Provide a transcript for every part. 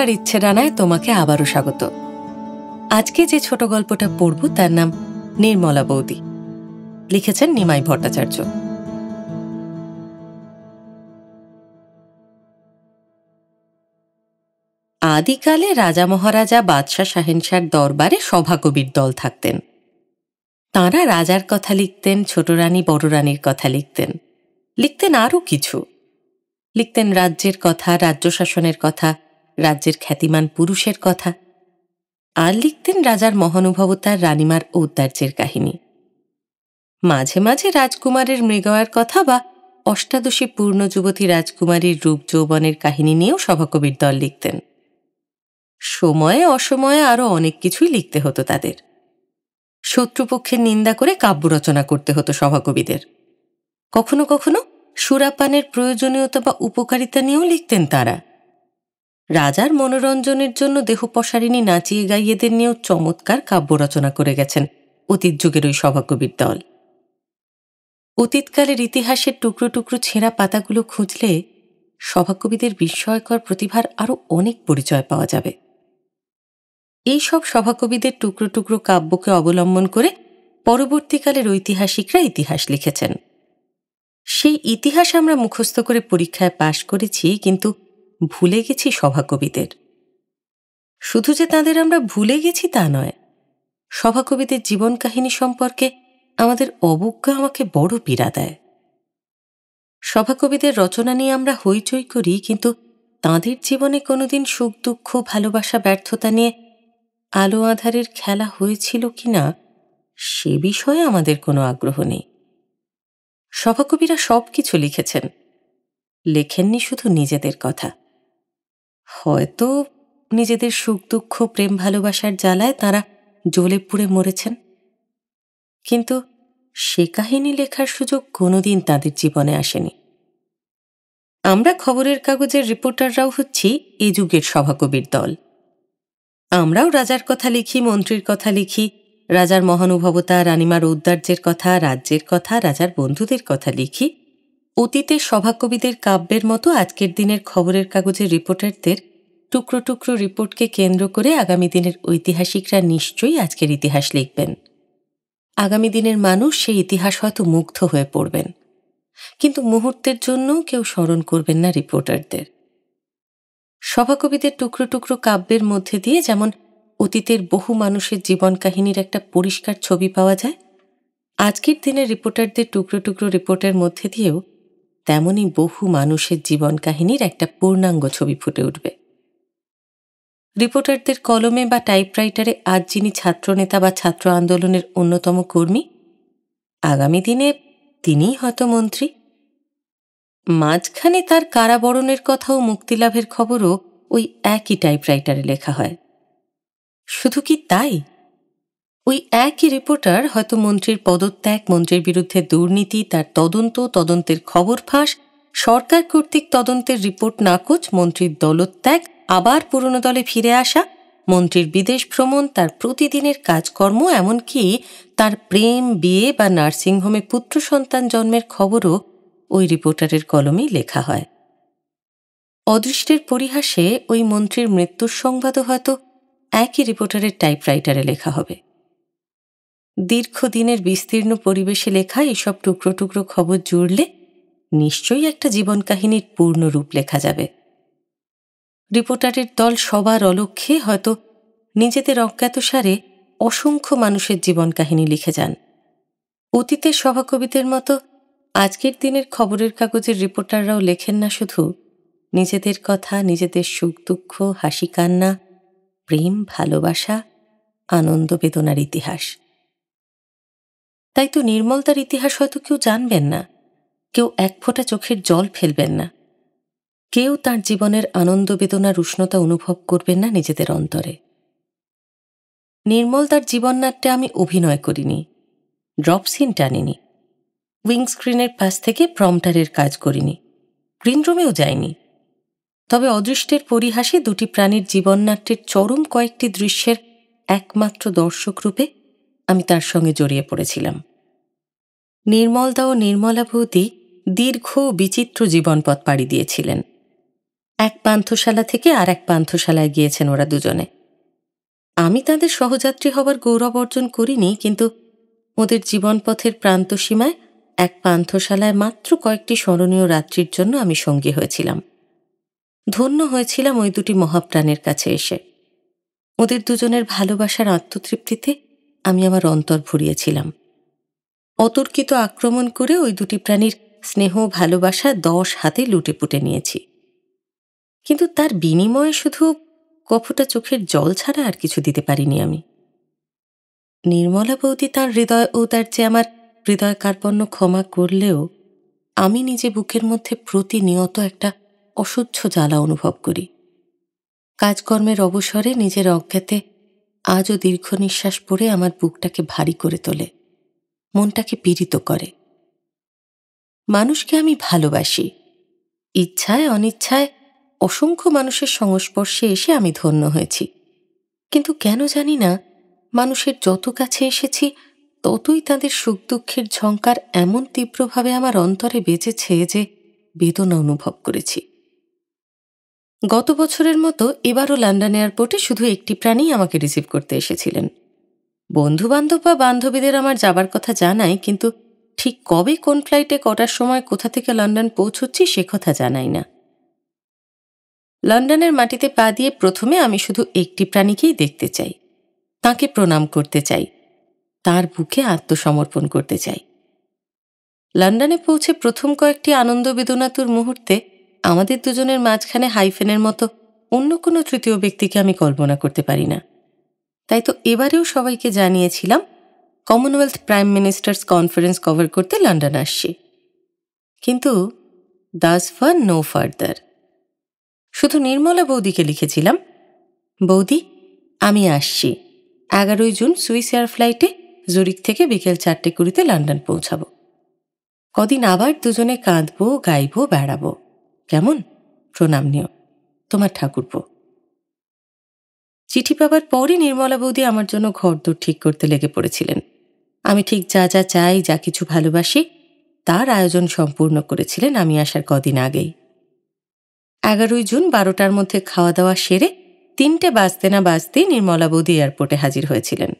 কথার ইচ্ছে ডানায় তোমাকে আবারও স্বাগত আজকে যে ছোট গল্পটা পড়ব তার নাম নির্মলা বৌদি লিখেছেন নিমাই ভট্টাচার্য আদিকালে রাজা মহারাজা বাদশাহ শাহেনশার দরবারে সভাকবির দল থাকতেন তাঁরা রাজার কথা লিখতেন ছোট রানী বড় রানীর কথা লিখতেন লিখতেন আরও কিছু লিখতেন রাজ্যের কথা রাজ্য শাসনের কথা রাজ্যের খ্যাতিমান পুরুষের কথা আর লিখতেন রাজার মহানুভবতার রানিমার ঔদার্যের কাহিনী মাঝে মাঝে রাজকুমারের মৃগয়ার কথা বা অষ্টাদশী পূর্ণ যুবতী রাজকুমারীর রূপ যৌবনের কাহিনী নিয়েও সভাকবির দল লিখতেন সময়ে অসময়ে আরও অনেক কিছুই লিখতে হতো তাদের শত্রুপক্ষের নিন্দা করে কাব্য রচনা করতে হতো সভাকবিদের কখনো কখনো সুরাপানের প্রয়োজনীয়তা বা উপকারিতা নিয়েও লিখতেন তারা রাজার মনোরঞ্জনের জন্য দেহপসারিণী নাচিয়ে গাইয়েদের নিয়েও চমৎকার কাব্য রচনা করে গেছেন অতীত যুগের ওই সভাকবির দল অতীতকালের ইতিহাসের টুকরো টুকরো ছেঁড়া পাতাগুলো খুঁজলে সভাকবিদের বিস্ময়কর প্রতিভার আরও অনেক পরিচয় পাওয়া যাবে এই সব সভাকবিদের টুকরো টুকরো কাব্যকে অবলম্বন করে পরবর্তীকালের ঐতিহাসিকরা ইতিহাস লিখেছেন সেই ইতিহাস আমরা মুখস্থ করে পরীক্ষায় পাশ করেছি কিন্তু ভুলে গেছি সভাকবিদের শুধু যে তাদের আমরা ভুলে গেছি তা নয় সভাকবিদের জীবন কাহিনী সম্পর্কে আমাদের অবজ্ঞা আমাকে বড় পীড়া দেয় সভাকবিদের রচনা নিয়ে আমরা হইচই করি কিন্তু তাঁদের জীবনে কোনোদিন সুখ দুঃখ ভালোবাসা ব্যর্থতা নিয়ে আলো আধারের খেলা হয়েছিল কি না সে বিষয়ে আমাদের কোনো আগ্রহ নেই সভাকবিরা সব কিছু লিখেছেন লেখেননি শুধু নিজেদের কথা হয়তো নিজেদের সুখ দুঃখ প্রেম ভালোবাসার জ্বালায় তারা জ্বলে পুড়ে মরেছেন কিন্তু সে কাহিনী লেখার সুযোগ কোনোদিন তাদের জীবনে আসেনি আমরা খবরের কাগজের রিপোর্টাররাও হচ্ছি এ যুগের সভাকবির দল আমরাও রাজার কথা লিখি মন্ত্রীর কথা লিখি রাজার মহানুভবতা রানিমার ঔদার্যের কথা রাজ্যের কথা রাজার বন্ধুদের কথা লিখি অতীতের সভাকবিদের কাব্যের মতো আজকের দিনের খবরের কাগজের রিপোর্টারদের টুকরো টুকরো রিপোর্টকে কেন্দ্র করে আগামী দিনের ঐতিহাসিকরা নিশ্চয়ই আজকের ইতিহাস লিখবেন আগামী দিনের মানুষ সেই ইতিহাস হয়তো মুগ্ধ হয়ে পড়বেন কিন্তু মুহূর্তের জন্যও কেউ স্মরণ করবেন না রিপোর্টারদের সভাকবিদের টুকরো টুকরো কাব্যের মধ্যে দিয়ে যেমন অতীতের বহু মানুষের জীবন কাহিনীর একটা পরিষ্কার ছবি পাওয়া যায় আজকের দিনের রিপোর্টারদের টুকরো টুকরো রিপোর্টের মধ্যে দিয়েও তেমনই বহু মানুষের জীবন কাহিনীর একটা পূর্ণাঙ্গ ছবি ফুটে উঠবে রিপোর্টারদের কলমে বা টাইপরাইটারে আজ যিনি ছাত্রনেতা বা ছাত্র আন্দোলনের অন্যতম কর্মী আগামী দিনে তিনিই হয়তো মন্ত্রী মাঝখানে তার কারাবরণের কথাও মুক্তিলাভের খবরও ওই একই টাইপরাইটারে লেখা হয় শুধু কি তাই ওই একই রিপোর্টার হয়তো মন্ত্রীর পদত্যাগ মন্ত্রীর বিরুদ্ধে দুর্নীতি তার তদন্ত তদন্তের খবর ফাঁস সরকার কর্তৃক তদন্তের রিপোর্ট নাকচ মন্ত্রীর দলত্যাগ আবার পুরনো দলে ফিরে আসা মন্ত্রীর বিদেশ ভ্রমণ তার প্রতিদিনের কাজকর্ম এমনকি তার প্রেম বিয়ে বা নার্সিংহোমে পুত্র সন্তান জন্মের খবরও ওই রিপোর্টারের কলমেই লেখা হয় অদৃষ্টের পরিহাসে ওই মন্ত্রীর মৃত্যুর সংবাদও হয়তো একই রিপোর্টারের টাইপরাইটারে লেখা হবে দীর্ঘদিনের বিস্তীর্ণ পরিবেশে লেখা এসব টুকরো টুকরো খবর জুড়লে নিশ্চয়ই একটা জীবন কাহিনীর পূর্ণ রূপ লেখা যাবে রিপোর্টারের দল সবার অলক্ষ্যে হয়তো নিজেদের অজ্ঞাতসারে অসংখ্য মানুষের জীবন কাহিনী লিখে যান অতীতের সভাকবিদের মতো আজকের দিনের খবরের কাগজের রিপোর্টাররাও লেখেন না শুধু নিজেদের কথা নিজেদের সুখ দুঃখ হাসি কান্না প্রেম ভালোবাসা আনন্দ বেদনার ইতিহাস তাই তো নির্মল তার ইতিহাস হয়তো কেউ জানবেন না কেউ এক ফোঁটা চোখের জল ফেলবেন না কেউ তার জীবনের আনন্দ বেদনার উষ্ণতা অনুভব করবেন না নিজেদের অন্তরে নির্মল তার জীবননাট্যে আমি অভিনয় করিনি ড্রপ সিন টানিনি উইং স্ক্রিনের পাশ থেকে প্রমটারের কাজ করিনি গ্রিন রুমেও যাইনি তবে অদৃষ্টের পরিহাসে দুটি প্রাণীর জীবননাট্যের চরম কয়েকটি দৃশ্যের একমাত্র দর্শকরূপে আমি তার সঙ্গে জড়িয়ে পড়েছিলাম নির্মলদা ও নির্মলাভূতি দীর্ঘ বিচিত্র জীবনপথ পাড়ি দিয়েছিলেন এক পান্থশালা থেকে আর এক পান্থশালায় গিয়েছেন ওরা দুজনে আমি তাদের সহযাত্রী হবার গৌরব অর্জন করিনি কিন্তু ওদের জীবনপথের প্রান্তসীমায় এক পান্থশালায় মাত্র কয়েকটি স্মরণীয় রাত্রির জন্য আমি সঙ্গী হয়েছিলাম ধন্য হয়েছিলাম ওই দুটি মহাপ্রাণের কাছে এসে ওদের দুজনের ভালোবাসার আত্মতৃপ্তিতে আমি আমার অন্তর ভরিয়েছিলাম অতর্কিত আক্রমণ করে ওই দুটি প্রাণীর স্নেহ ভালোবাসা দশ হাতে লুটে পুটে নিয়েছি কিন্তু তার বিনিময়ে শুধু কফটা চোখের জল ছাড়া আর কিছু দিতে পারিনি আমি নির্মলা বৌদি তার হৃদয় ও তার যে আমার হৃদয় কার্পণ্য ক্ষমা করলেও আমি নিজে বুকের মধ্যে প্রতিনিয়ত একটা অসহ্য জ্বালা অনুভব করি কাজকর্মের অবসরে নিজের অজ্ঞাতে আজও দীর্ঘ নিঃশ্বাস পড়ে আমার বুকটাকে ভারী করে তোলে মনটাকে পীড়িত করে মানুষকে আমি ভালোবাসি ইচ্ছায় অনিচ্ছায় অসংখ্য মানুষের সংস্পর্শে এসে আমি ধন্য হয়েছি কিন্তু কেন জানি না মানুষের যত কাছে এসেছি ততই তাদের সুখ দুঃখের ঝঙ্কার এমন তীব্রভাবে আমার অন্তরে বেঁচেছে যে বেদনা অনুভব করেছি গত বছরের মতো এবারও লন্ডন এয়ারপোর্টে শুধু একটি প্রাণী আমাকে রিসিভ করতে এসেছিলেন বন্ধু বান্ধব বা বান্ধবীদের আমার যাবার কথা জানাই কিন্তু ঠিক কবে কোন ফ্লাইটে কটার সময় কোথা থেকে লন্ডন পৌঁছচ্ছি সে কথা জানাই না লন্ডনের মাটিতে পা দিয়ে প্রথমে আমি শুধু একটি প্রাণীকেই দেখতে চাই তাকে প্রণাম করতে চাই তার বুকে আত্মসমর্পণ করতে চাই লন্ডনে পৌঁছে প্রথম কয়েকটি আনন্দ বেদনাতুর মুহূর্তে আমাদের দুজনের মাঝখানে হাইফেনের মতো অন্য কোনো তৃতীয় ব্যক্তিকে আমি কল্পনা করতে পারি না তাই তো এবারেও সবাইকে জানিয়েছিলাম Commonwealth Prime Ministers Conference cover করতে লন্ডন আসছি কিন্তু দাস ফার নো ফার্দার শুধু নির্মলা বৌদিকে লিখেছিলাম বৌদি আমি আসছি এগারোই জুন সুইস এয়ার ফ্লাইটে জুরিক থেকে বিকেল চারটে কুড়িতে লন্ডন পৌঁছাবো কদিন আবার দুজনে কাঁদবো গাইবো বেড়াবো কেমন প্রণাম নিও তোমার ঠাকুরপো চিঠি পাবার পরই নির্মলা বৌদি আমার জন্য ঘরদোর ঠিক করতে লেগে পড়েছিলেন আমি ঠিক যা যা চাই যা কিছু ভালোবাসি তার আয়োজন সম্পূর্ণ করেছিলেন আমি আসার কদিন আগেই এগারোই জুন বারোটার মধ্যে খাওয়া দাওয়া সেরে তিনটে বাজতে না বাজতেই নির্মলা বৌদি এয়ারপোর্টে হাজির হয়েছিলেন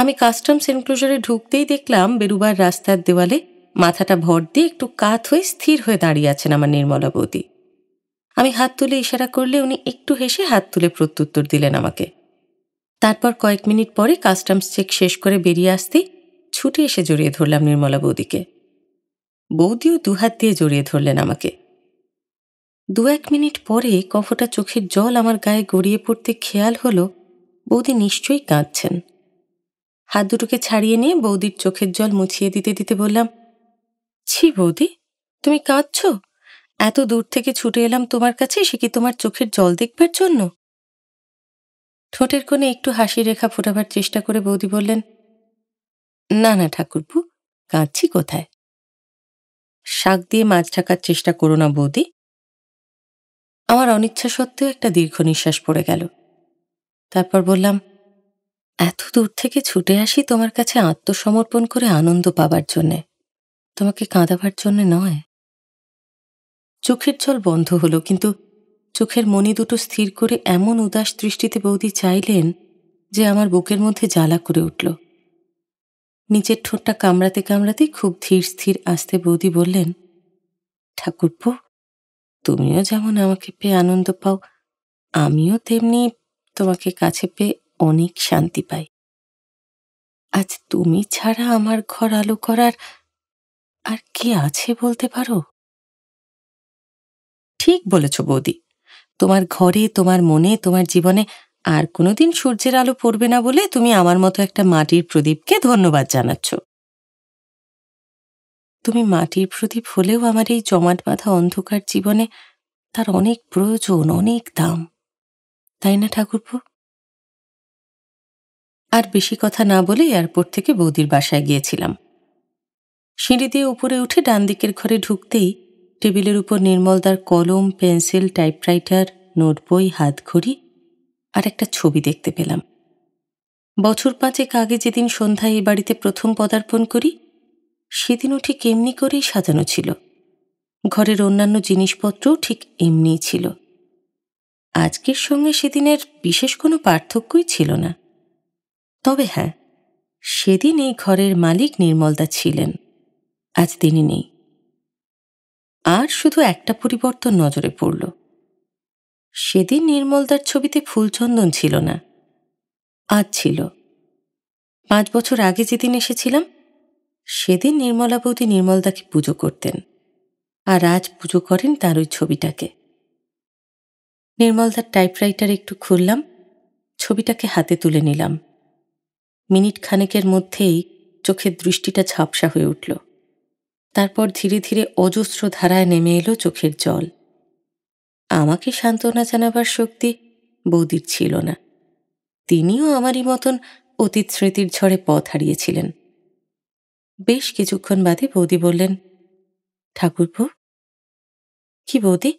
আমি কাস্টমস এনক্লোজারে ঢুকতেই দেখলাম বেরুবার রাস্তার দেওয়ালে মাথাটা ভর দিয়ে একটু কাত হয়ে স্থির হয়ে দাঁড়িয়ে আছেন আমার নির্মলা বৌদি আমি হাত তুলে ইশারা করলে উনি একটু হেসে হাত তুলে প্রত্যুত্তর দিলেন আমাকে তারপর কয়েক মিনিট পরে কাস্টমস চেক শেষ করে বেরিয়ে আসতেই ছুটে এসে জড়িয়ে ধরলাম নির্মলা বৌদিকে বৌদিও দুহাত দিয়ে জড়িয়ে ধরলেন আমাকে দু এক মিনিট পরে কফটা চোখের জল আমার গায়ে গড়িয়ে পড়তে খেয়াল হলো বৌদি নিশ্চয়ই কাঁদছেন হাত দুটোকে ছাড়িয়ে নিয়ে বৌদির চোখের জল মুছিয়ে দিতে দিতে বললাম ছি বৌদি তুমি কাঁদছ এত দূর থেকে ছুটে এলাম তোমার কাছে সে কি তোমার চোখের জল দেখবার জন্য ঠোঁটের কোণে একটু হাসি রেখা ফোটাবার চেষ্টা করে বৌদি বললেন না না ঠাকুরপু কাঁদছি কোথায় শাক দিয়ে মাছ ঢাকার চেষ্টা করো না বৌদি আমার অনিচ্ছা সত্ত্বেও একটা দীর্ঘ নিঃশ্বাস পড়ে গেল তারপর বললাম এত দূর থেকে ছুটে আসি তোমার কাছে আত্মসমর্পণ করে আনন্দ পাবার জন্যে তোমাকে কাঁদাবার জন্য নয় চোখের জল বন্ধ হলো কিন্তু চোখের মনি দুটো স্থির করে এমন উদাস দৃষ্টিতে বৌদি চাইলেন যে আমার বুকের মধ্যে জ্বালা করে উঠল নিচের ঠোঁটটা কামড়াতে কামড়াতে খুব ধীর স্থির আসতে বৌদি বললেন ঠাকুরপো তুমিও যেমন আমাকে পেয়ে আনন্দ পাও আমিও তেমনি তোমাকে কাছে পেয়ে অনেক শান্তি পাই আজ তুমি ছাড়া আমার ঘর আলো করার আর কি আছে বলতে পারো ঠিক বলেছ বৌদি তোমার ঘরে তোমার মনে তোমার জীবনে আর কোনোদিন সূর্যের আলো পড়বে না বলে তুমি আমার মতো একটা মাটির প্রদীপকে ধন্যবাদ জানাচ্ছ তুমি মাটির প্রদীপ হলেও আমার এই জমাট বাঁধা অন্ধকার জীবনে তার অনেক প্রয়োজন অনেক দাম তাই না ঠাকুরপু আর বেশি কথা না বলে এয়ারপোর্ট থেকে বৌদির বাসায় গিয়েছিলাম সিঁড়ি দিয়ে উপরে উঠে ডান দিকের ঘরে ঢুকতেই টেবিলের উপর নির্মলদার কলম পেন্সিল টাইপরাইটার নোট বই হাতঘড়ি আর একটা ছবি দেখতে পেলাম বছর পাঁচেক আগে যেদিন সন্ধ্যায় এই বাড়িতে প্রথম পদার্পণ করি সেদিনও ঠিক এমনি করেই সাজানো ছিল ঘরের অন্যান্য জিনিসপত্রও ঠিক এমনিই ছিল আজকের সঙ্গে সেদিনের বিশেষ কোনো পার্থক্যই ছিল না তবে হ্যাঁ সেদিন এই ঘরের মালিক নির্মলদা ছিলেন আজ তিনি নেই আর শুধু একটা পরিবর্তন নজরে পড়ল সেদিন নির্মলদার ছবিতে ফুলচন্দন ছিল না আজ ছিল পাঁচ বছর আগে যেদিন এসেছিলাম সেদিন নির্মলা বৌদি নির্মলদাকে পুজো করতেন আর আজ পুজো করেন তার ওই ছবিটাকে নির্মলদার টাইপরাইটার একটু খুললাম ছবিটাকে হাতে তুলে নিলাম মিনিট খানেকের মধ্যেই চোখের দৃষ্টিটা ঝাপসা হয়ে উঠল তারপর ধীরে ধীরে অজস্র ধারায় নেমে এলো চোখের জল আমাকে সান্ত্বনা জানাবার শক্তি বৌদির ছিল না তিনিও আমারই মতন অতীত স্মৃতির ঝড়ে পথ হারিয়েছিলেন বেশ কিছুক্ষণ বাদে বৌদি বললেন ঠাকুরপু কি বৌদি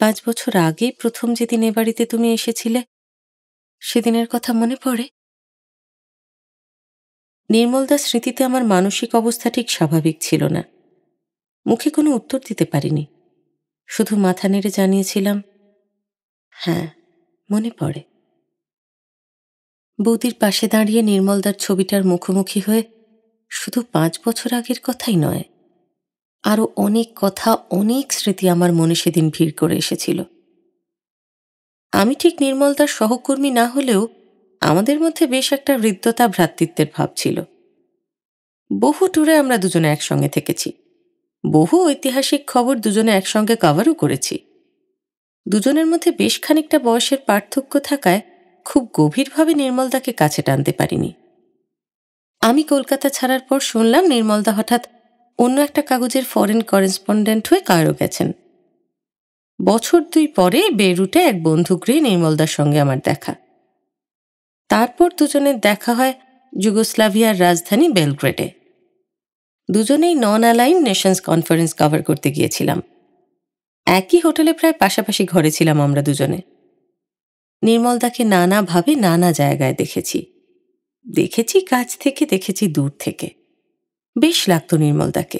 পাঁচ বছর আগে প্রথম যেদিন এ বাড়িতে তুমি এসেছিলে সেদিনের কথা মনে পড়ে নির্মলদার স্মৃতিতে আমার মানসিক অবস্থা ঠিক স্বাভাবিক ছিল না মুখে কোনো উত্তর দিতে পারিনি শুধু মাথা নেড়ে জানিয়েছিলাম হ্যাঁ মনে পড়ে বৌদির পাশে দাঁড়িয়ে নির্মলদার ছবিটার মুখোমুখি হয়ে শুধু পাঁচ বছর আগের কথাই নয় আরও অনেক কথা অনেক স্মৃতি আমার মনে সেদিন ভিড় করে এসেছিল আমি ঠিক নির্মলদার সহকর্মী না হলেও আমাদের মধ্যে বেশ একটা বৃদ্ধতা ভ্রাতৃত্বের ভাব ছিল বহু ট্যুরে আমরা দুজনে একসঙ্গে থেকেছি বহু ঐতিহাসিক খবর দুজনে একসঙ্গে কভারও করেছি দুজনের মধ্যে বেশ খানিকটা বয়সের পার্থক্য থাকায় খুব গভীরভাবে নির্মলদাকে কাছে টানতে পারিনি আমি কলকাতা ছাড়ার পর শুনলাম নির্মলদা হঠাৎ অন্য একটা কাগজের ফরেন করেসপন্ডেন্ট হয়ে কায়রো গেছেন বছর দুই পরে বেরুটে এক বন্ধু গৃহে নির্মলদার সঙ্গে আমার দেখা তারপর দুজনের দেখা হয় যুগোস্লাভিয়ার রাজধানী বেলগ্রেডে দুজনেই Non Aligned Nations Conference cover করতে গিয়েছিলাম একই হোটেলে প্রায় পাশাপাশি ঘরে ছিলাম আমরা দুজনে নির্মলদাকে নানাভাবে নানা জায়গায় দেখেছি দেখেছি কাছ থেকে দেখেছি দূর থেকে বেশ লাগতো নির্মলদাকে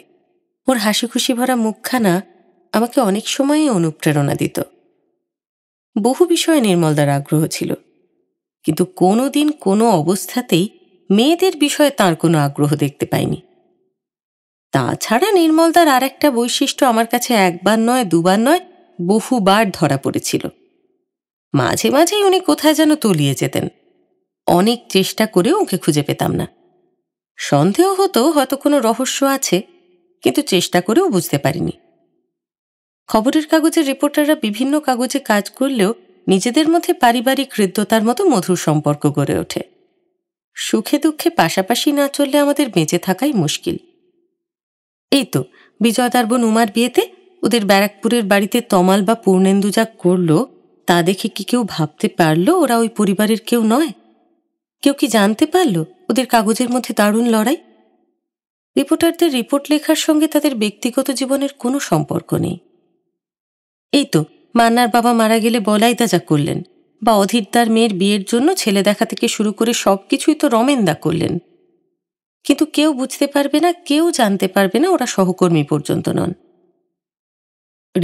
ওর হাসি খুশি ভরা মুখখানা আমাকে অনেক সময়ই অনুপ্রেরণা দিত বহু বিষয়ে নির্মলদার আগ্রহ ছিল কিন্তু কোনো দিন কোনো অবস্থাতেই মেয়েদের বিষয়ে তার কোনো আগ্রহ দেখতে পাইনি তাছাড়া নির্মলদার আর একটা বৈশিষ্ট্য আমার কাছে একবার নয় দুবার নয় বহুবার ধরা পড়েছিল মাঝে মাঝেই উনি কোথায় যেন তলিয়ে যেতেন অনেক চেষ্টা করেও ওকে খুঁজে পেতাম না সন্দেহ হতো হয়তো কোনো রহস্য আছে কিন্তু চেষ্টা করেও বুঝতে পারিনি খবরের কাগজের রিপোর্টাররা বিভিন্ন কাগজে কাজ করলেও নিজেদের মধ্যে পারিবারিক হৃদ্যতার মতো মধুর সম্পর্ক গড়ে ওঠে সুখে দুঃখে পাশাপাশি না চললে আমাদের বেঁচে থাকাই মুশকিল এই তো বিজয়দার বোন উমার বিয়েতে ওদের ব্যারাকপুরের বাড়িতে তমাল বা পূর্ণেন্দু যা করল তা দেখে কি কেউ ভাবতে পারলো ওরা ওই পরিবারের কেউ নয় কেউ কি জানতে পারলো ওদের কাগজের মধ্যে দারুণ লড়াই রিপোর্টারদের রিপোর্ট লেখার সঙ্গে তাদের ব্যক্তিগত জীবনের কোনো সম্পর্ক নেই এই তো মান্নার বাবা মারা গেলে বলাইদা যা করলেন বা অধীরদার মেয়ের বিয়ের জন্য ছেলে দেখা থেকে শুরু করে সব কিছুই তো রমেনদা করলেন কিন্তু কেউ বুঝতে পারবে না কেউ জানতে পারবে না ওরা সহকর্মী পর্যন্ত নন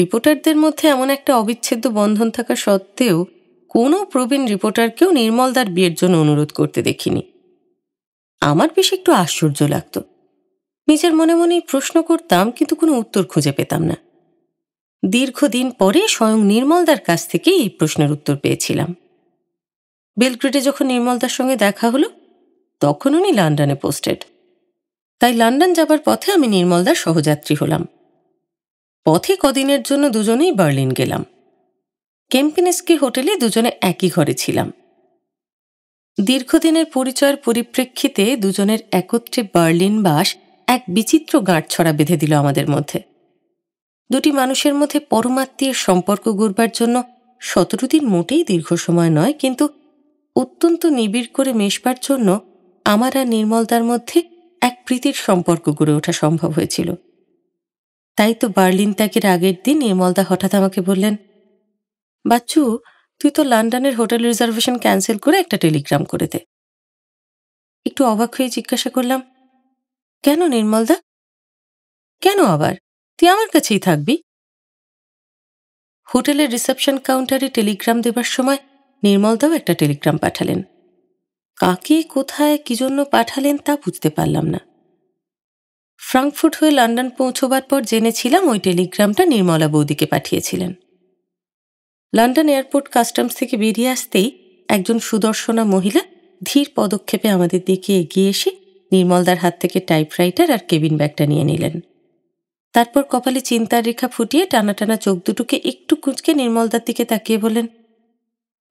রিপোর্টারদের মধ্যে এমন একটা অবিচ্ছেদ্য বন্ধন থাকা সত্ত্বেও কোনো প্রবীণ রিপোর্টারকেও নির্মলদার বিয়ের জন্য অনুরোধ করতে দেখিনি আমার বেশ একটু আশ্চর্য লাগত নিজের মনে মনেই প্রশ্ন করতাম কিন্তু কোনো উত্তর খুঁজে পেতাম না দীর্ঘদিন পরে স্বয়ং নির্মলদার কাছ থেকে এই প্রশ্নের উত্তর পেয়েছিলাম বেলক্রেটে যখন নির্মলদার সঙ্গে দেখা হলো তখন উনি লন্ডনে পোস্টেড তাই লন্ডন যাবার পথে আমি নির্মলদার সহযাত্রী হলাম পথে কদিনের জন্য দুজনেই বার্লিন গেলাম কেম্পিনেস্কি হোটেলে দুজনে একই ঘরে ছিলাম দীর্ঘদিনের পরিচয়ের পরিপ্রেক্ষিতে দুজনের একত্রে বার্লিন বাস এক বিচিত্র গাঁট ছড়া বেঁধে দিল আমাদের মধ্যে দুটি মানুষের মধ্যে পরমাত্মীয় সম্পর্ক গড়বার জন্য সতেরো দিন মোটেই দীর্ঘ সময় নয় কিন্তু অত্যন্ত নিবিড় করে মেশবার জন্য আমার আর নির্মলদার মধ্যে এক প্রীতির সম্পর্ক গড়ে ওঠা সম্ভব হয়েছিল তাই তো বার্লিন ত্যাগের আগের দিন নির্মলদা হঠাৎ আমাকে বললেন বাচ্চু তুই তো লন্ডনের হোটেল রিজার্ভেশন ক্যান্সেল করে একটা টেলিগ্রাম করে দে একটু অবাক হয়ে জিজ্ঞাসা করলাম কেন নির্মলদা কেন আবার তুই আমার কাছেই থাকবি হোটেলের রিসেপশন কাউন্টারে টেলিগ্রাম দেবার সময় নির্মলদাও একটা টেলিগ্রাম পাঠালেন কাকে কোথায় কি জন্য পাঠালেন তা বুঝতে পারলাম না ফ্রাঙ্কফুট হয়ে লন্ডন পৌঁছবার পর জেনেছিলাম ওই টেলিগ্রামটা নির্মলা বৌদিকে পাঠিয়েছিলেন লন্ডন এয়ারপোর্ট কাস্টমস থেকে বেরিয়ে আসতেই একজন সুদর্শনা মহিলা ধীর পদক্ষেপে আমাদের দিকে এগিয়ে এসে নির্মলদার হাত থেকে টাইপরাইটার আর কেবিন ব্যাগটা নিয়ে নিলেন তারপর কপালে চিন্তার রেখা ফুটিয়ে টানা টানা চোখ দুটোকে একটু কুঁচকে নির্মলদার দিকে তাকিয়ে বলেন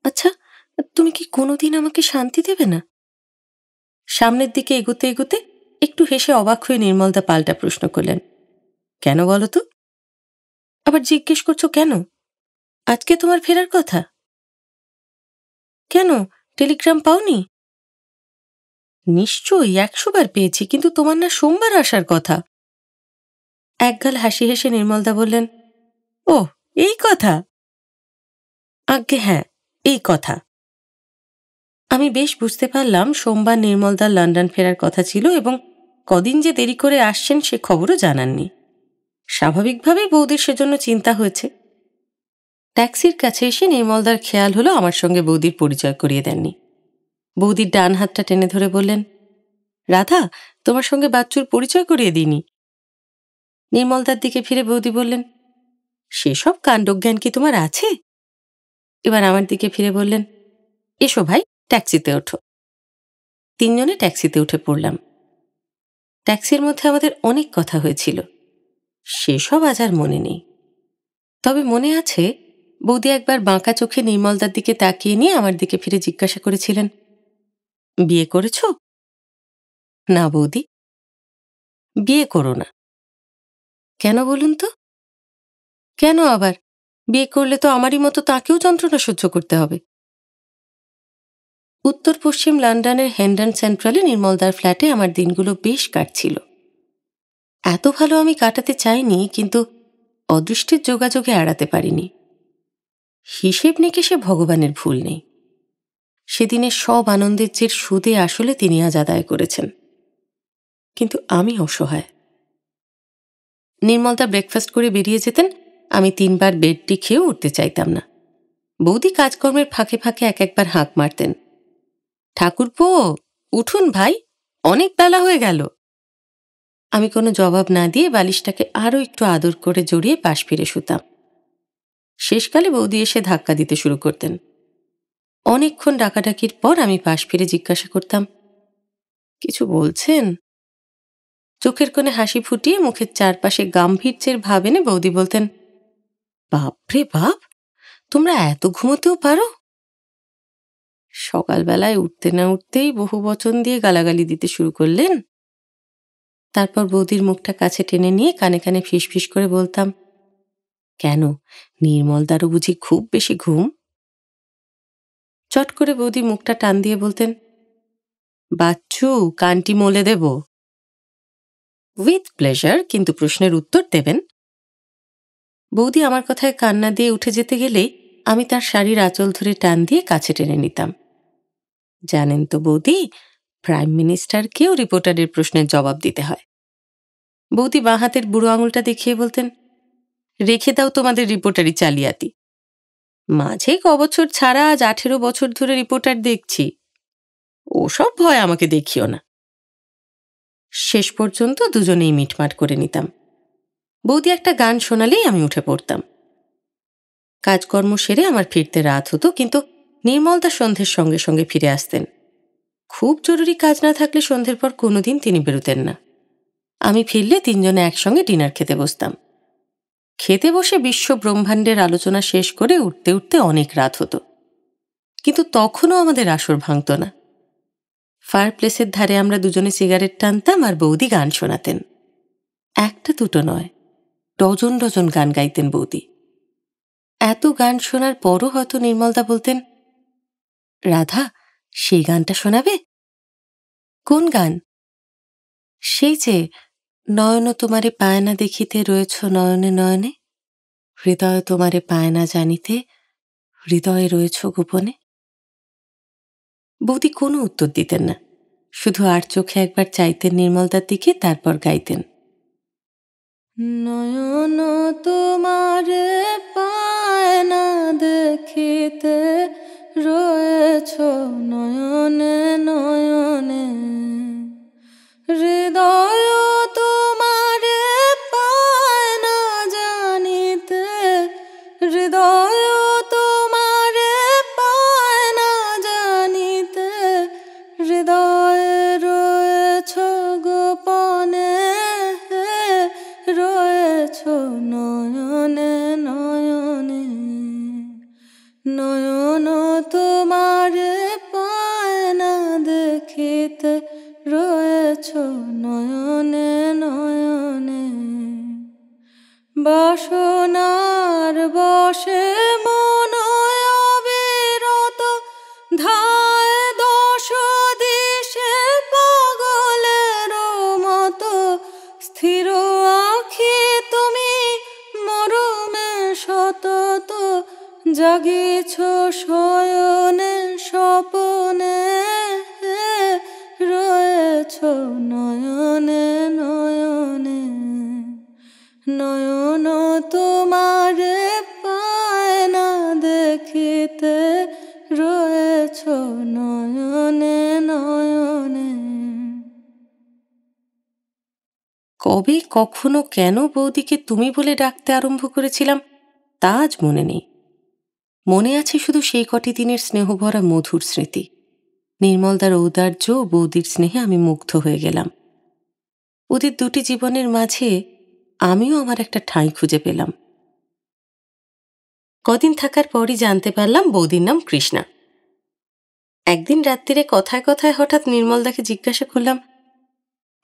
আচ্ছা তুমি কি কোনোদিন আমাকে শান্তি দেবে না সামনের দিকে এগোতে এগোতে একটু হেসে অবাক হয়ে নির্মলদা পাল্টা প্রশ্ন করলেন কেন বলো তো আবার জিজ্ঞেস করছো কেন আজকে তোমার ফেরার কথা কেন টেলিগ্রাম পাওনি নিশ্চয়ই একশোবার পেয়েছি কিন্তু তোমার না সোমবার আসার কথা একগাল হাসি হেসে নির্মলদা বললেন ও এই কথা আজ্ঞে হ্যাঁ এই কথা আমি বেশ বুঝতে পারলাম সোমবার নির্মলদার লন্ডন ফেরার কথা ছিল এবং কদিন যে দেরি করে আসছেন সে খবরও জানাননি স্বাভাবিকভাবেই বৌদির সেজন্য চিন্তা হয়েছে ট্যাক্সির কাছে এসে নির্মলদার খেয়াল হলো আমার সঙ্গে বৌদির পরিচয় করিয়ে দেননি বৌদির ডান হাতটা টেনে ধরে বললেন রাধা তোমার সঙ্গে বাচ্চুর পরিচয় করিয়ে দিইনি নির্মলদার দিকে ফিরে বৌদি বললেন সেসব কাণ্ডজ্ঞান কি তোমার আছে এবার আমার দিকে ফিরে বললেন এসো ভাই ট্যাক্সিতে ওঠো তিনজনে ট্যাক্সিতে উঠে পড়লাম ট্যাক্সির মধ্যে আমাদের অনেক কথা হয়েছিল সেসব আজ আর মনে নেই তবে মনে আছে বৌদি একবার বাঁকা চোখে নির্মলদার দিকে তাকিয়ে নিয়ে আমার দিকে ফিরে জিজ্ঞাসা করেছিলেন বিয়ে করেছ না বৌদি বিয়ে করো না কেন বলুন তো কেন আবার বিয়ে করলে তো আমারই মতো তাকেও যন্ত্রণা সহ্য করতে হবে উত্তর পশ্চিম লন্ডনের হেন্ডন সেন্ট্রালে নির্মলদার ফ্ল্যাটে আমার দিনগুলো বেশ কাটছিল এত ভালো আমি কাটাতে চাইনি কিন্তু অদৃষ্টের যোগাযোগে এড়াতে পারিনি হিসেব নিকেশে ভগবানের ভুল নেই সেদিনে সব আনন্দের চেয়ে সুদে আসলে তিনি আজ আদায় করেছেন কিন্তু আমি অসহায় নির্মলদা ব্রেকফাস্ট করে বেরিয়ে যেতেন আমি তিনবার বেডটি খেয়ে উঠতে চাইতাম না বৌদি কাজকর্মের ফাঁকে ফাঁকে এক একবার হাঁক মারতেন ঠাকুরপো উঠুন ভাই অনেক বেলা হয়ে গেল আমি কোনো জবাব না দিয়ে বালিশটাকে আরও একটু আদর করে জড়িয়ে পাশ ফিরে শুতাম শেষকালে বৌদি এসে ধাক্কা দিতে শুরু করতেন অনেকক্ষণ ডাকাডাকির পর আমি পাশ ফিরে জিজ্ঞাসা করতাম কিছু বলছেন চোখের কোণে হাসি ফুটিয়ে মুখের চারপাশে গাম্ভীর্যের ভাব এনে বৌদি বলতেন বাপরে বাপ তোমরা এত ঘুমোতেও পারো সকালবেলায় উঠতে না উঠতেই বহু বচন দিয়ে গালাগালি দিতে শুরু করলেন তারপর বৌদির মুখটা কাছে টেনে নিয়ে কানে কানে ফিস করে বলতাম কেন নির্মল দারু বুঝি খুব বেশি ঘুম চট করে বৌদি মুখটা টান দিয়ে বলতেন বাচ্চু কানটি মলে দেব উইথ প্লেজার কিন্তু প্রশ্নের উত্তর দেবেন বৌদি আমার কথায় কান্না দিয়ে উঠে যেতে গেলেই আমি তার শাড়ির আঁচল ধরে টান দিয়ে কাছে টেনে নিতাম জানেন তো বৌদি প্রাইম মিনিস্টারকেও রিপোর্টারের প্রশ্নের জবাব দিতে হয় বৌদি বাঁ হাতের বুড়ো আঙুলটা দেখিয়ে বলতেন রেখে দাও তোমাদের রিপোর্টারি চালিয়াতি মাঝে ক বছর ছাড়া আজ আঠেরো বছর ধরে রিপোর্টার দেখছি ওসব ভয় আমাকে দেখিও না শেষ পর্যন্ত দুজনেই মিটমাট করে নিতাম বৌদি একটা গান শোনালেই আমি উঠে পড়তাম কাজকর্ম সেরে আমার ফিরতে রাত হতো কিন্তু নির্মলদা সন্ধ্যের সঙ্গে সঙ্গে ফিরে আসতেন খুব জরুরি কাজ না থাকলে সন্ধ্যের পর কোনোদিন তিনি বেরোতেন না আমি ফিরলে তিনজনে একসঙ্গে ডিনার খেতে বসতাম খেতে বসে বিশ্ব ব্রহ্মাণ্ডের আলোচনা শেষ করে উঠতে উঠতে অনেক রাত হতো কিন্তু তখনও আমাদের আসর ভাঙত না ফায়ার প্লেসের ধারে আমরা দুজনে সিগারেট টানতাম আর বৌদি গান শোনাতেন একটা দুটো নয় ডজন ডজন গান গাইতেন বৌদি এত গান শোনার পরও হয়তো নির্মলদা বলতেন রাধা সেই গানটা শোনাবে কোন গান সেই যে নয়ন তোমারে পায়না দেখিতে রয়েছ নয়নে নয়নে হৃদয় তোমারে পায়না জানিতে হৃদয়ে রয়েছ গোপনে বৌদি কোনো উত্তর দিতেন না শুধু আর চোখে একবার চাইতেন নির্মলদার দিকে তারপর গাইতেন নয়ন তোমার পায়না দেখিতে রয়েছ নয়নে নয়নে হৃদয় জাগিছো শয়নে স্বপনে রয়েছ নয়নে নয়নে নয়ন তোমার পায় না দেখিতে রয়েছ নয়নে নয়নে কবে কখনো কেন বৌদিকে তুমি বলে ডাকতে আরম্ভ করেছিলাম তা আজ মনে নেই মনে আছে শুধু সেই কটি দিনের স্নেহভরা মধুর স্মৃতি নির্মলদার ঔদার্য ও বৌদির স্নেহে আমি মুগ্ধ হয়ে গেলাম ওদের দুটি জীবনের মাঝে আমিও আমার একটা ঠাঁই খুঁজে পেলাম কদিন থাকার পরই জানতে পারলাম বৌদির নাম কৃষ্ণা একদিন রাত্রিরে কথায় কথায় হঠাৎ নির্মলদাকে জিজ্ঞাসা করলাম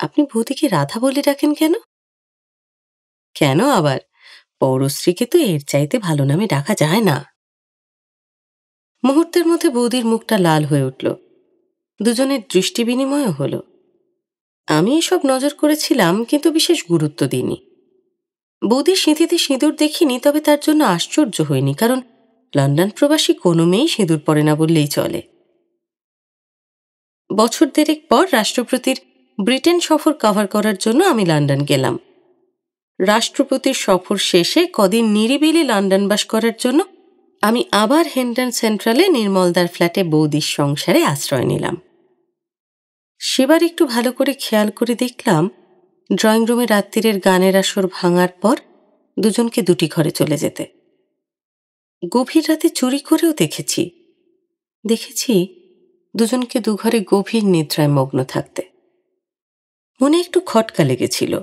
আপনি বৌদিকে রাধা বলে ডাকেন কেন কেন আবার পৌরশ্রীকে তো এর চাইতে ভালো নামে ডাকা যায় না মুহূর্তের মধ্যে বৌদির মুখটা লাল হয়ে উঠল দুজনের দৃষ্টি বিনিময়ও হল আমি এসব নজর করেছিলাম কিন্তু বিশেষ গুরুত্ব দিইনি বৌদির সিঁথিতে সিঁদুর দেখিনি তবে তার জন্য আশ্চর্য হইনি কারণ লন্ডন প্রবাসী কোনো মেয়েই সিঁদুর পরে না বললেই চলে বছর দেড়েক পর রাষ্ট্রপতির ব্রিটেন সফর কভার করার জন্য আমি লন্ডন গেলাম রাষ্ট্রপতির সফর শেষে কদিন নিরিবিলি লন্ডন বাস করার জন্য আমি আবার হেন্ডন সেন্ট্রালে নির্মলদার ফ্ল্যাটে বৌদির সংসারে আশ্রয় নিলাম সেবার একটু ভালো করে খেয়াল করে দেখলাম ড্রয়িং রুমে রাত্রিরের গানের আসর ভাঙার পর দুজনকে দুটি ঘরে চলে যেতে গভীর রাতে চুরি করেও দেখেছি দেখেছি দুজনকে দুঘরে গভীর নিদ্রায় মগ্ন থাকতে মনে একটু খটকা লেগেছিল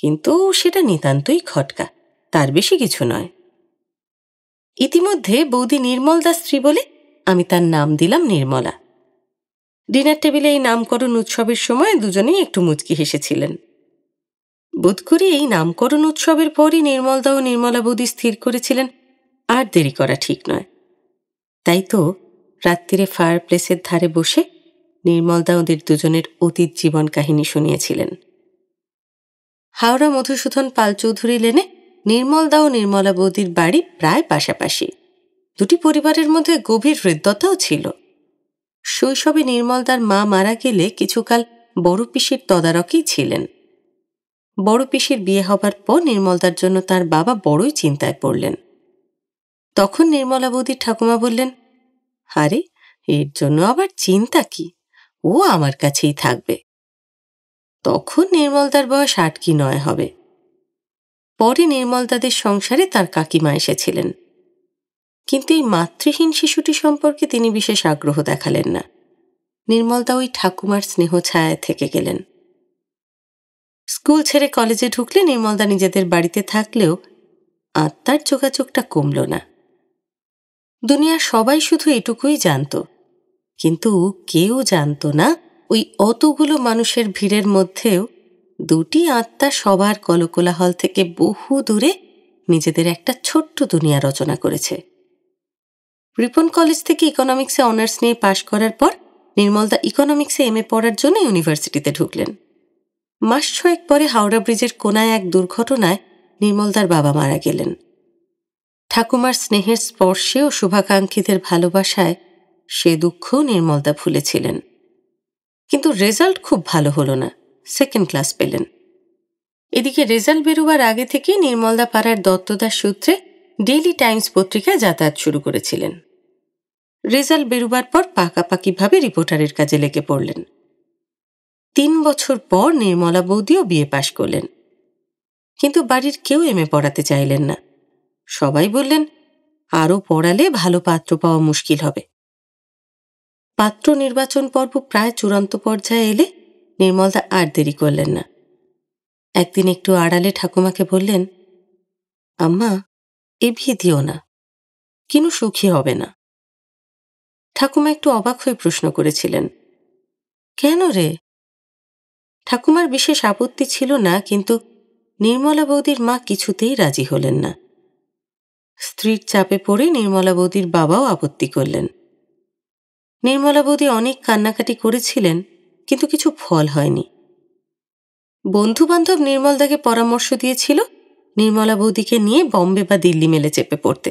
কিন্তু সেটা নিতান্তই খটকা তার বেশি কিছু নয় ইতিমধ্যে বৌদি নির্মল দাস স্ত্রী বলে আমি তার নাম দিলাম নির্মলা ডিনার টেবিলে এই নামকরণ উৎসবের সময় দুজনেই একটু মুচকি হেসেছিলেন বোধ করি এই নামকরণ উৎসবের পরই নির্মলদা ও নির্মলা বৌদি স্থির করেছিলেন আর দেরি করা ঠিক নয় তাই তো রাত্রিরে ফায়ার প্লেসের ধারে বসে নির্মলদা ওদের দুজনের অতীত জীবন কাহিনী শুনিয়েছিলেন হাওড়া মধুসূদন চৌধুরী লেনে নির্মলদা ও নির্মলা বৌদির বাড়ি প্রায় পাশাপাশি দুটি পরিবারের মধ্যে গভীর হৃদ্যতাও ছিল শৈশবে নির্মলদার মা মারা গেলে কিছুকাল বড় পিসির তদারকেই ছিলেন বড় পিসির বিয়ে হবার পর নির্মলদার জন্য তার বাবা বড়ই চিন্তায় পড়লেন তখন নির্মলা বৌদির ঠাকুমা বললেন আরে এর জন্য আবার চিন্তা কি ও আমার কাছেই থাকবে তখন নির্মলদার বয়স আট কি নয় হবে পরে নির্মল তাদের সংসারে তার কাকিমা এসেছিলেন কিন্তু এই মাতৃহীন শিশুটি সম্পর্কে তিনি বিশেষ আগ্রহ দেখালেন না নির্মলদা ওই ঠাকুমার স্নেহ ছায়ায় থেকে গেলেন স্কুল ছেড়ে কলেজে ঢুকলে নির্মলদা নিজেদের বাড়িতে থাকলেও আত্মার যোগাযোগটা কমল না দুনিয়ার সবাই শুধু এটুকুই জানত কিন্তু কেউ জানত না ওই অতগুলো মানুষের ভিড়ের মধ্যেও দুটি আত্মা সবার কলকোলাহল থেকে বহু দূরে নিজেদের একটা ছোট্ট দুনিয়া রচনা করেছে রিপন কলেজ থেকে ইকোনমিক্সে অনার্স নিয়ে পাশ করার পর নির্মলদা ইকোনমিক্সে এম এ পড়ার জন্য ইউনিভার্সিটিতে ঢুকলেন মাস ছয়েক পরে হাওড়া ব্রিজের কোনায় এক দুর্ঘটনায় নির্মলদার বাবা মারা গেলেন ঠাকুমার স্নেহের স্পর্শে ও শুভাকাঙ্ক্ষীদের ভালোবাসায় সে দুঃখ নির্মলদা ভুলেছিলেন কিন্তু রেজাল্ট খুব ভালো হলো না সেকেন্ড ক্লাস পেলেন এদিকে রেজাল্ট বেরোবার আগে থেকে নির্মলদা পাড়ার দত্তদার সূত্রে ডেইলি টাইমস পত্রিকায় যাতায়াত শুরু করেছিলেন রেজাল্ট বেরোবার পর পাকাপাকিভাবে রিপোর্টারের কাজে লেগে পড়লেন তিন বছর পর নির্মলা বৌদিও বিয়ে পাশ করলেন কিন্তু বাড়ির কেউ এম এ পড়াতে চাইলেন না সবাই বললেন আরও পড়ালে ভালো পাত্র পাওয়া মুশকিল হবে পাত্র নির্বাচন পর্ব প্রায় চূড়ান্ত পর্যায়ে এলে নির্মলদা আর দেরি করলেন না একদিন একটু আড়ালে ঠাকুমাকে বললেন আম্মা এ বিয়ে দিও না কিনু সুখী হবে না ঠাকুমা একটু অবাক হয়ে প্রশ্ন করেছিলেন কেন রে ঠাকুমার বিশেষ আপত্তি ছিল না কিন্তু নির্মলা বৌদির মা কিছুতেই রাজি হলেন না স্ত্রীর চাপে পড়ে নির্মলা বৌদির বাবাও আপত্তি করলেন নির্মলা বৌদি অনেক কান্নাকাটি করেছিলেন কিন্তু কিছু ফল হয়নি বন্ধুবান্ধব নির্মলদাকে পরামর্শ দিয়েছিল নির্মলা বৌদিকে নিয়ে বম্বে বা দিল্লি মেলে চেপে পড়তে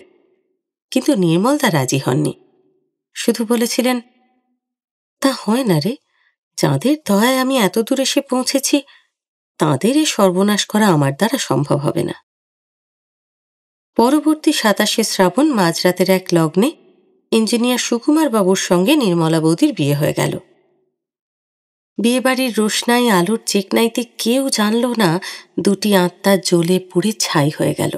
কিন্তু নির্মলদা রাজি হননি শুধু বলেছিলেন তা হয় না রে যাঁদের দয়ায় আমি এত দূর এসে পৌঁছেছি তাঁদের এ সর্বনাশ করা আমার দ্বারা সম্ভব হবে না পরবর্তী সাতাশে শ্রাবণ মাঝরাতের এক লগ্নে ইঞ্জিনিয়ার সুকুমার বাবুর সঙ্গে নির্মলা বৌদির বিয়ে হয়ে গেল বিয়েবাড়ির রোশনাই আলোর চেকনাইতে কেউ জানল না দুটি আত্মা জ্বলে পুড়ে ছাই হয়ে গেল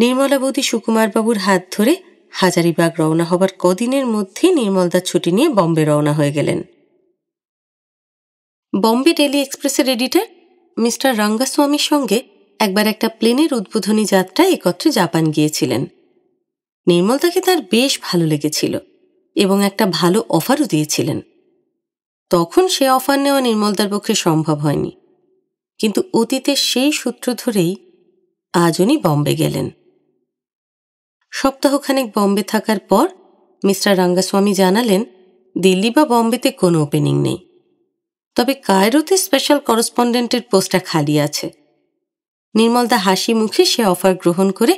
নির্মলাবতী সুকুমারবাবুর হাত ধরে হাজারিবাগ রওনা হবার কদিনের মধ্যেই নির্মলদার ছুটি নিয়ে বম্বে রওনা হয়ে গেলেন বম্বে ডেলি এক্সপ্রেসের এডিটর মিস্টার রাঙ্গাস্বামীর সঙ্গে একবার একটা প্লেনের উদ্বোধনী যাত্রায় একত্রে জাপান গিয়েছিলেন নির্মলদাকে তার বেশ ভালো লেগেছিল এবং একটা ভালো অফারও দিয়েছিলেন তখন সে অফার নেওয়া নির্মলদার পক্ষে সম্ভব হয়নি কিন্তু অতীতের সেই সূত্র ধরেই আজ উনি বম্বে গেলেন সপ্তাহখানেক বম্বে থাকার পর মিস্টার রাঙ্গাস্বামী জানালেন দিল্লি বা বম্বেতে কোনো ওপেনিং নেই তবে কায়রোতে স্পেশাল করসপন্ডেন্টের পোস্টটা খালি আছে নির্মলদা হাসি মুখে সে অফার গ্রহণ করে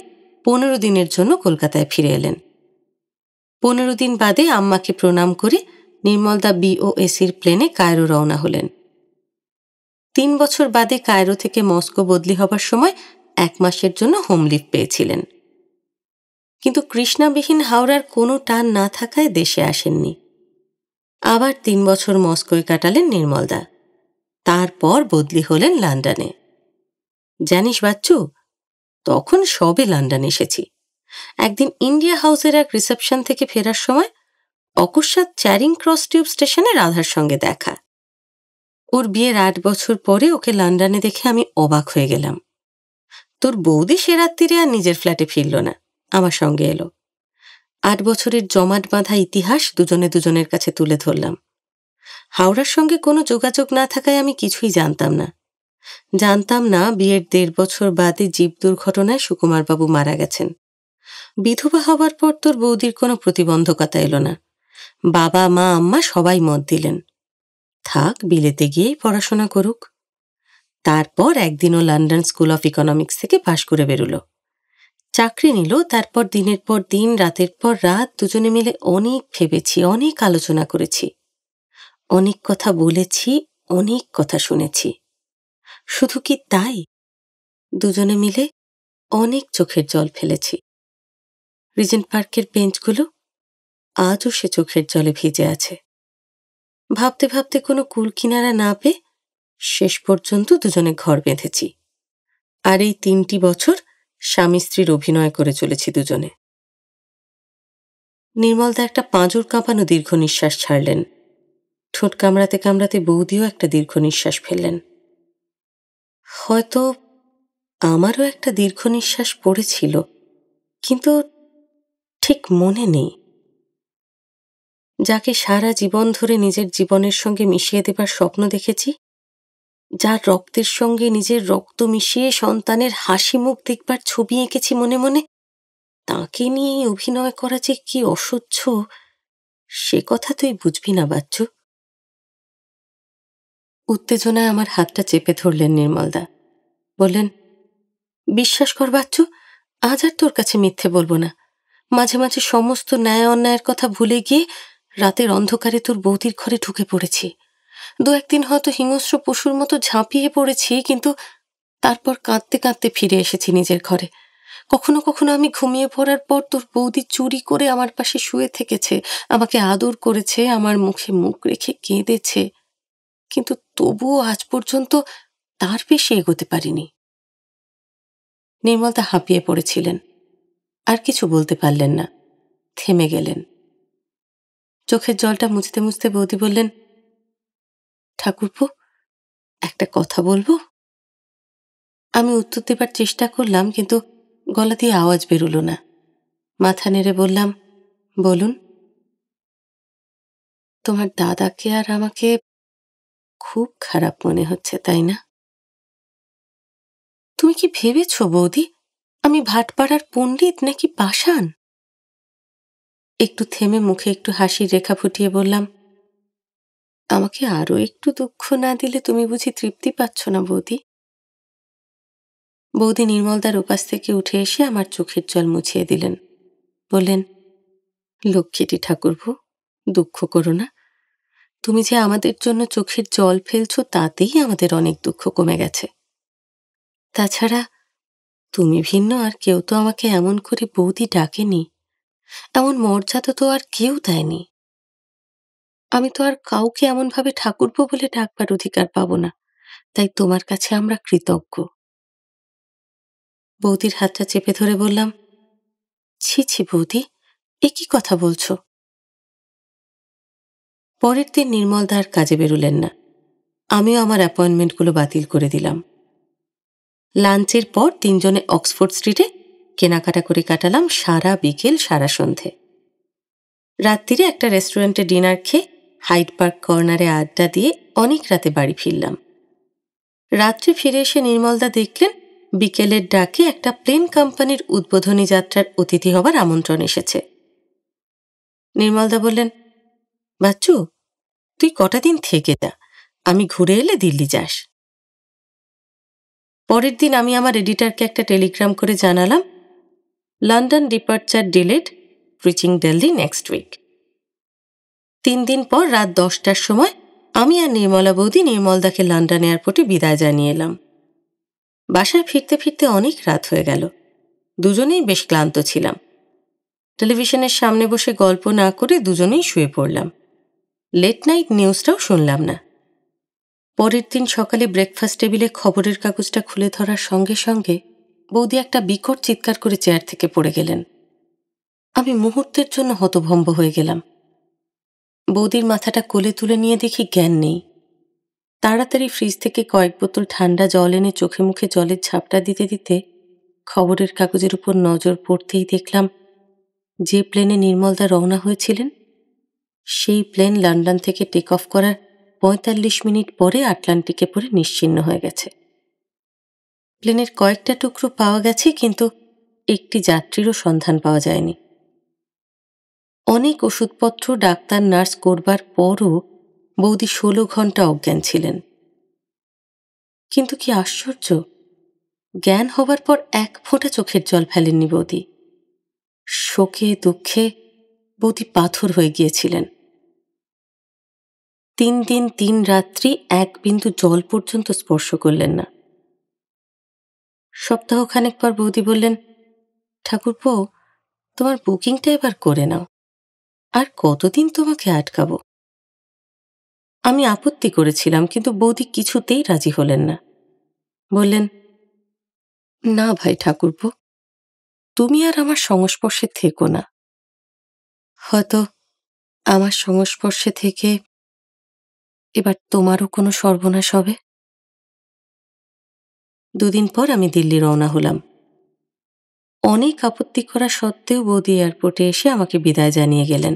পনেরো দিনের জন্য কলকাতায় ফিরে এলেন পনেরো দিন বাদে আম্মাকে প্রণাম করে নির্মলদা বিওএসির প্লেনে কায়রো রওনা হলেন তিন বছর বাদে কায়রো থেকে মস্কো বদলি হবার সময় এক মাসের জন্য হোমলিভ পেয়েছিলেন কিন্তু কৃষ্ণাবিহীন হাওড়ার কোনো টান না থাকায় দেশে আসেননি আবার তিন বছর মস্কোয় কাটালেন নির্মলদা তারপর বদলি হলেন লন্ডনে জানিস বাচ্চু তখন সবে লন্ডন এসেছি একদিন ইন্ডিয়া হাউসের এক রিসেপশন থেকে ফেরার সময় অকস্মাৎ চ্যারিং ক্রস টিউব স্টেশনে রাধার সঙ্গে দেখা ওর বিয়ের আট বছর পরে ওকে লন্ডনে দেখে আমি অবাক হয়ে গেলাম তোর বৌদি সে রাত্রিরে আর নিজের ফ্ল্যাটে ফিরল না আমার সঙ্গে এলো আট বছরের জমাট বাঁধা ইতিহাস দুজনে দুজনের কাছে তুলে ধরলাম হাওড়ার সঙ্গে কোনো যোগাযোগ না থাকায় আমি কিছুই জানতাম না জানতাম না বিয়ের দেড় বছর বাদে জীব দুর্ঘটনায় সুকুমারবাবু মারা গেছেন বিধবা হবার পর তোর বৌদির কোনো প্রতিবন্ধকতা এলো না বাবা মা আম্মা সবাই মত দিলেন থাক বিলেতে গিয়েই পড়াশোনা করুক তারপর একদিনও লন্ডন স্কুল অফ ইকোনমিক্স থেকে পাশ করে বেরুল চাকরি নিল তারপর দিনের পর দিন রাতের পর রাত দুজনে মিলে অনেক ভেবেছি অনেক আলোচনা করেছি অনেক কথা বলেছি অনেক কথা শুনেছি শুধু কি তাই দুজনে মিলে অনেক চোখের জল ফেলেছি রিজেন্ট পার্কের বেঞ্চগুলো আজও সে চোখের জলে ভিজে আছে ভাবতে ভাবতে কোনো কুল কিনারা না পেয়ে শেষ পর্যন্ত দুজনে ঘর বেঁধেছি আর এই তিনটি বছর স্বামী স্ত্রীর অভিনয় করে চলেছি দুজনে নির্মলদা একটা পাঁজর কাঁপানো দীর্ঘ নিঃশ্বাস ছাড়লেন ঠোঁট কামড়াতে কামড়াতে বৌদিও একটা দীর্ঘ নিঃশ্বাস ফেললেন হয়তো আমারও একটা দীর্ঘ নিঃশ্বাস পড়েছিল কিন্তু ঠিক মনে নেই যাকে সারা জীবন ধরে নিজের জীবনের সঙ্গে মিশিয়ে দেবার স্বপ্ন দেখেছি যার রক্তের সঙ্গে নিজের রক্ত মিশিয়ে সন্তানের হাসি মুখ দেখবার ছবি এঁকেছি মনে মনে তাকে নিয়ে অভিনয় করা যে কি অসহ্য সে কথা তুই বুঝবি না বাচ্চু উত্তেজনায় আমার হাতটা চেপে ধরলেন নির্মলদা বললেন বিশ্বাস কর বাচ্চু আজ আর তোর কাছে মিথ্যে বলবো না মাঝে মাঝে সমস্ত ন্যায় অন্যায়ের কথা ভুলে গিয়ে রাতের অন্ধকারে তোর বৌদির ঘরে ঢুকে পড়েছি দু একদিন হয়তো হিংস্র পশুর মতো ঝাঁপিয়ে পড়েছি কিন্তু তারপর কাঁদতে কাঁদতে ফিরে এসেছি নিজের ঘরে কখনো কখনো আমি ঘুমিয়ে পড়ার পর তোর বৌদি চুরি করে আমার পাশে শুয়ে থেকেছে আমাকে আদর করেছে আমার মুখে মুখ রেখে কেঁদেছে কিন্তু তবুও আজ পর্যন্ত তার বেশি এগোতে পারিনি নির্মলতা হাঁপিয়ে পড়েছিলেন আর কিছু বলতে পারলেন না থেমে গেলেন চোখের জলটা মুছতে মুছতে বৌদি বললেন ঠাকুরপু একটা কথা বলবো আমি উত্তর দেবার চেষ্টা করলাম কিন্তু গলা দিয়ে আওয়াজ বেরোলো না মাথা নেড়ে বললাম বলুন তোমার দাদাকে আর আমাকে খুব খারাপ মনে হচ্ছে তাই না তুমি কি ভেবেছ বৌদি আমি ভাটপাড়ার পণ্ডিত নাকি পাষাণ একটু থেমে মুখে একটু হাসির রেখা ফুটিয়ে বললাম আমাকে আরও একটু দুঃখ না দিলে তুমি বুঝি তৃপ্তি পাচ্ছ না বৌদি বৌদি নির্মলদার উপাস থেকে উঠে এসে আমার চোখের জল মুছিয়ে দিলেন বললেন লক্ষ্মীটি ঠাকুরভু দুঃখ করো না তুমি যে আমাদের জন্য চোখের জল ফেলছো তাতেই আমাদের অনেক দুঃখ কমে গেছে তাছাড়া তুমি ভিন্ন আর কেউ তো আমাকে এমন করে বৌদি ডাকেনি এমন মর্যাদা তো আর কেউ দেয়নি আমি তো আর কাউকে এমনভাবে ঠাকুরবো বলে ডাকবার অধিকার পাব না তাই তোমার কাছে আমরা কৃতজ্ঞ বৌদির হাতটা চেপে ধরে বললাম ছি ছি বৌদি এ কি কথা বলছো পরের দিন নির্মল দার কাজে বেরুলেন না আমিও আমার অ্যাপয়েন্টমেন্টগুলো বাতিল করে দিলাম লাঞ্চের পর তিনজনে অক্সফোর্ড স্ট্রিটে কেনাকাটা করে কাটালাম সারা বিকেল সারা সন্ধে রাত্রিরে একটা রেস্টুরেন্টে ডিনার খেয়ে হাইড পার্ক কর্নারে আড্ডা দিয়ে অনেক রাতে বাড়ি ফিরলাম রাত্রে ফিরে এসে নির্মলদা দেখলেন বিকেলের ডাকে একটা প্লেন কোম্পানির উদ্বোধনী যাত্রার অতিথি হবার আমন্ত্রণ এসেছে নির্মলদা বললেন বাচ্চু তুই কটা দিন থেকে যা আমি ঘুরে এলে দিল্লি যাস পরের দিন আমি আমার এডিটারকে একটা টেলিগ্রাম করে জানালাম London departure delayed reaching Delhi next week তিন দিন পর রাত দশটার সময় আমি আর নির্মলা বৌদি নির্মলদাকে লন্ডন এয়ারপোর্টে বিদায় জানিয়ে এলাম বাসায় ফিরতে ফিরতে অনেক রাত হয়ে গেল দুজনেই বেশ ক্লান্ত ছিলাম টেলিভিশনের সামনে বসে গল্প না করে দুজনেই শুয়ে পড়লাম লেট নাইট নিউজটাও শুনলাম না পরের দিন সকালে ব্রেকফাস্ট টেবিলে খবরের কাগজটা খুলে ধরার সঙ্গে সঙ্গে বৌদি একটা বিকট চিৎকার করে চেয়ার থেকে পড়ে গেলেন আমি মুহূর্তের জন্য হতভম্ব হয়ে গেলাম বৌদির মাথাটা কোলে তুলে নিয়ে দেখি জ্ঞান নেই তাড়াতাড়ি ফ্রিজ থেকে কয়েক বোতল ঠান্ডা জল এনে চোখে মুখে জলের ঝাপটা দিতে দিতে খবরের কাগজের উপর নজর পড়তেই দেখলাম যে প্লেনে নির্মলদা রওনা হয়েছিলেন সেই প্লেন লন্ডন থেকে টেক অফ করার পঁয়তাল্লিশ মিনিট পরে আটলান্টিকে পড়ে নিশ্চিন্ন হয়ে গেছে প্লেনের কয়েকটা টুকরো পাওয়া গেছে কিন্তু একটি যাত্রীরও সন্ধান পাওয়া যায়নি অনেক ওষুধপত্র ডাক্তার নার্স করবার পরও বৌদি ষোলো ঘন্টা অজ্ঞান ছিলেন কিন্তু কি আশ্চর্য জ্ঞান হবার পর এক ফোঁটা চোখের জল ফেলেননি বৌদি শোকে দুঃখে বৌদি পাথর হয়ে গিয়েছিলেন তিন দিন তিন রাত্রি এক বিন্দু জল পর্যন্ত স্পর্শ করলেন না সপ্তাহখানেক পর বৌদি বললেন ঠাকুরপো তোমার বুকিংটা এবার করে নাও আর কতদিন তোমাকে আটকাবো আমি আপত্তি করেছিলাম কিন্তু বৌদি কিছুতেই রাজি হলেন না বললেন না ভাই ঠাকুরপো তুমি আর আমার সংস্পর্শে থেকো না হয়তো আমার সংস্পর্শে থেকে এবার তোমারও কোনো সর্বনাশ হবে দুদিন পর আমি দিল্লি রওনা হলাম অনেক আপত্তি করা সত্ত্বেও বৌদি এয়ারপোর্টে এসে আমাকে বিদায় জানিয়ে গেলেন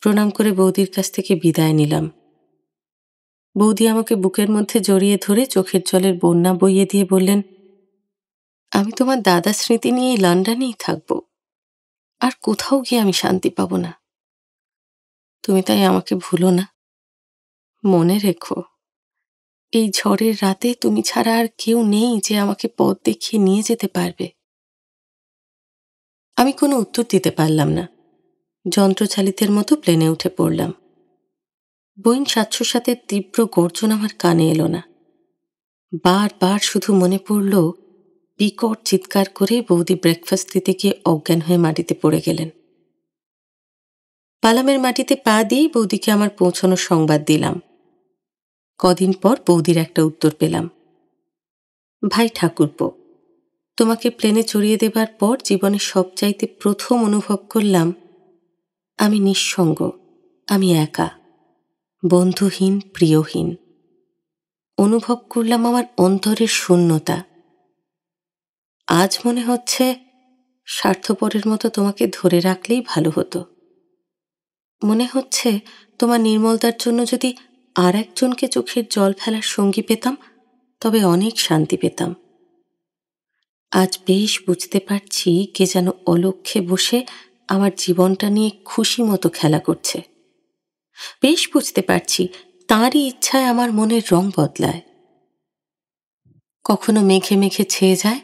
প্রণাম করে বৌদির কাছ থেকে বিদায় নিলাম বৌদি আমাকে বুকের মধ্যে জড়িয়ে ধরে চোখের জলের বন্যা বইয়ে দিয়ে বললেন আমি তোমার দাদা স্মৃতি নিয়েই লন্ডনেই থাকব আর কোথাও গিয়ে আমি শান্তি পাব না তুমি তাই আমাকে ভুলো না মনে রেখো এই ঝড়ের রাতে তুমি ছাড়া আর কেউ নেই যে আমাকে পথ দেখিয়ে নিয়ে যেতে পারবে আমি কোনো উত্তর দিতে পারলাম না যন্ত্রচালিতের মতো প্লেনে উঠে পড়লাম বইন সাতশোর সাথে তীব্র গর্জন আমার কানে এলো না বারবার শুধু মনে পড়ল বিকট চিৎকার করে বৌদি ব্রেকফাস্ট দিতে গিয়ে অজ্ঞান হয়ে মাটিতে পড়ে গেলেন পালামের মাটিতে পা দিয়ে বৌদিকে আমার পৌঁছানোর সংবাদ দিলাম কদিন পর বৌদির একটা উত্তর পেলাম ভাই ঠাকুরপো তোমাকে প্লেনে চড়িয়ে দেবার পর জীবনে সবচাইতে প্রথম অনুভব করলাম আমি নিঃসঙ্গ আমি একা বন্ধুহীন প্রিয়হীন অনুভব করলাম আমার অন্তরের শূন্যতা আজ মনে হচ্ছে স্বার্থপরের মতো তোমাকে ধরে রাখলেই ভালো হতো মনে হচ্ছে তোমার নির্মলতার জন্য যদি আর একজনকে চোখের জল ফেলার সঙ্গী পেতাম তবে অনেক শান্তি পেতাম আজ বেশ বুঝতে পারছি কে যেন অলক্ষ্যে বসে আমার জীবনটা নিয়ে খুশি মতো খেলা করছে বেশ বুঝতে পারছি তাঁরই ইচ্ছায় আমার মনের রং বদলায় কখনো মেঘে মেঘে ছেয়ে যায়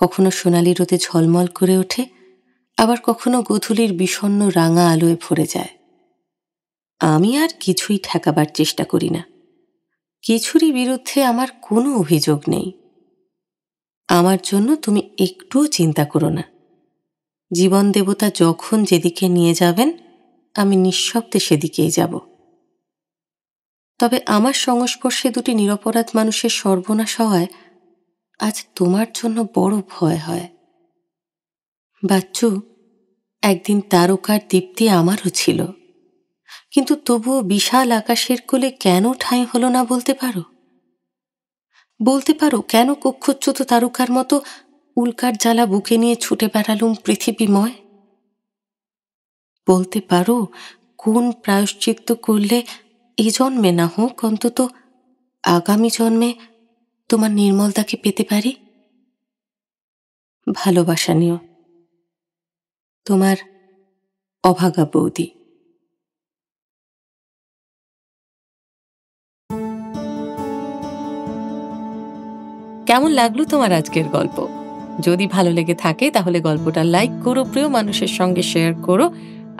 কখনো সোনালি রোদে ঝলমল করে ওঠে আবার কখনো গধুলির বিষণ্ন রাঙা আলোয় ভরে যায় আমি আর কিছুই ঠেকাবার চেষ্টা করি না কিছুরই বিরুদ্ধে আমার কোনো অভিযোগ নেই আমার জন্য তুমি একটুও চিন্তা করো না জীবন দেবতা যখন যেদিকে নিয়ে যাবেন আমি নিঃশব্দে সেদিকেই যাব তবে আমার সংস্পর্শে দুটি নিরপরাধ মানুষের সর্বনাশ হওয়ায় আজ তোমার জন্য বড় ভয় হয় বাচ্চু একদিন তারকার দীপ্তি আমারও ছিল কিন্তু তবুও বিশাল আকাশের কোলে কেন ঠাঁই হল না বলতে পারো বলতে পারো কেন কক্ষচ্যুত তারকার মতো উল্কার জ্বালা বুকে নিয়ে ছুটে বেড়ালুম পৃথিবীময় বলতে পারো কোন প্রায়শ্চিত্ত করলে এ জন্মে না হোক অন্তত আগামী জন্মে তোমার নির্মলদাকে পেতে পারি ভালোবাসা নিও তোমার অভাগা বৌদি কেমন লাগলো তোমার আজকের গল্প যদি ভালো লেগে থাকে তাহলে গল্পটা লাইক করো প্রিয় মানুষের সঙ্গে শেয়ার করো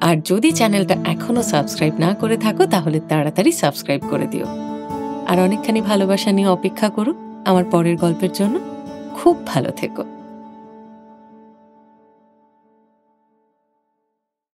আর যদি চ্যানেলটা এখনও সাবস্ক্রাইব না করে থাকো তাহলে তাড়াতাড়ি সাবস্ক্রাইব করে দিও আর অনেকখানি ভালোবাসা নিয়ে অপেক্ষা করো আমার পরের গল্পের জন্য খুব ভালো থেকো